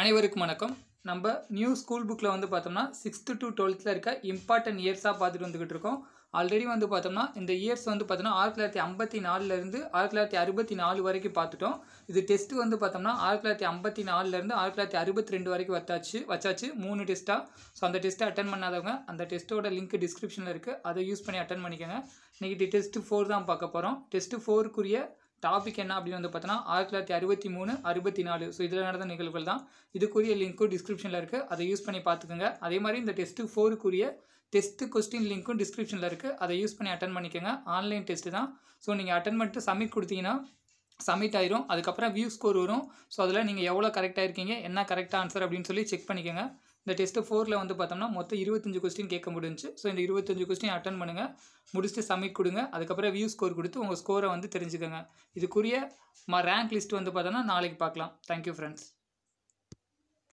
அனைவருக்கும் வணக்கம் நம்ம நியூ ஸ்கூல் புக்கில் வந்து பார்த்தோம்னா சிக்ஸ்த்து டு டுவெல்த்தில் இருக்க இம்பார்ட்டன்ட் இயர்ஸாக பார்த்துட்டு வந்துக்கிட்டு இருக்கோம் ஆல்ரெடி வந்து பார்த்தோம்னா இந்த இயர்ஸ் வந்து பார்த்தோம்னா ஆயிரத்தி தொள்ளாயிரத்தி ஐம்பத்தி நாலுலேருந்து ஆயிரத்தி தொள்ளாயிரத்தி அறுபத்தி நாலு வரைக்கும் பார்த்துட்டோம் இது டெஸ்ட் வந்து பார்த்தோம்னா ஆயிரத்தி தொள்ளாயிரத்தி ஐம்பத்தி நாலுலேருந்து ஆயிரத்தி தொள்ளாயிரத்தி அறுபத்தி ரெண்டு வரைக்கும் வச்சாச்சு வச்சாச்சு மூணு டெஸ்ட்டாக ஸோ அந்த டெஸ்ட்டை அட்டன் பண்ணாதவங்க அந்த டெஸ்ட்டோட லிங்க் டிஸ்கிரிப்ஷனில் இருக்குது அதை யூஸ் பண்ணி அட்டன் பண்ணிக்கோங்க இன்றைக்கி டெஸ்ட்டு ஃபோர் தான் பார்க்க போகிறோம் டெஸ்ட்டு ஃபோருக்குரிய டாபிக் என்ன அப்படின்னு வந்து பார்த்தோன்னா ஆயிரத்தி தொள்ளாயிரத்தி அறுபத்தி மூணு அறுபத்தி நாலு ஸோ இதில் நடந்த நிகழ்வுகள் தான் இதுக்குரிய லிங்க்கும் டிஸ்கிரிப்ஷனில் இருக்குது அதை யூஸ் பண்ணி பார்த்துக்கோங்க அதே மாதிரி இந்த டெஸ்ட்டு ஃபோருக்குரிய டெஸ்ட் கொஸ்டின் லிங்க்கும் டிஸ்கிரிப்ஷனில் இருக்குது அதை யூஸ் பண்ணி அட்டன் பண்ணிக்கோங்க ஆன்லைன் டெஸ்ட்டு தான் ஸோ நீங்கள் அட்டன் பண்ணிட்டு சப்மிட் கொடுத்தீங்கன்னா சப்மிட் ஆயிரும் அதுக்கப்புறம் வியூ ஸ்கோர் வரும் ஸோ அதில் நீங்கள் எவ்வளோ கரெக்டாக இருக்கீங்க என்ன கரெக்டாக ஆன்சர் அப்படின்னு சொல்லி செக் பண்ணிக்கோங்க இந்த டெஸ்ட்டு ஃபோரில் வந்து பார்த்தோம்னா மொத்தம் இருபத்தஞ்சு கொஸ்டின் கேட்க முடிஞ்சு ஸோ இந்த இருபத்தஞ்சு கொஸ்டின் அட்டன் பண்ணுங்கள் முடிச்சுட்டு சப்மிட் கொடுங்க அதுக்கப்புறம் வியூ ஸ்கோர் கொடுத்து உங்கள் ஸ்கோரை வந்து தெரிஞ்சுக்கோங்க இதுக்குரிய ரேங்க் லிஸ்ட் வந்து பார்த்தோம்னா நாளைக்கு பார்க்கலாம் தேங்க்யூ ஃப்ரெண்ட்ஸ்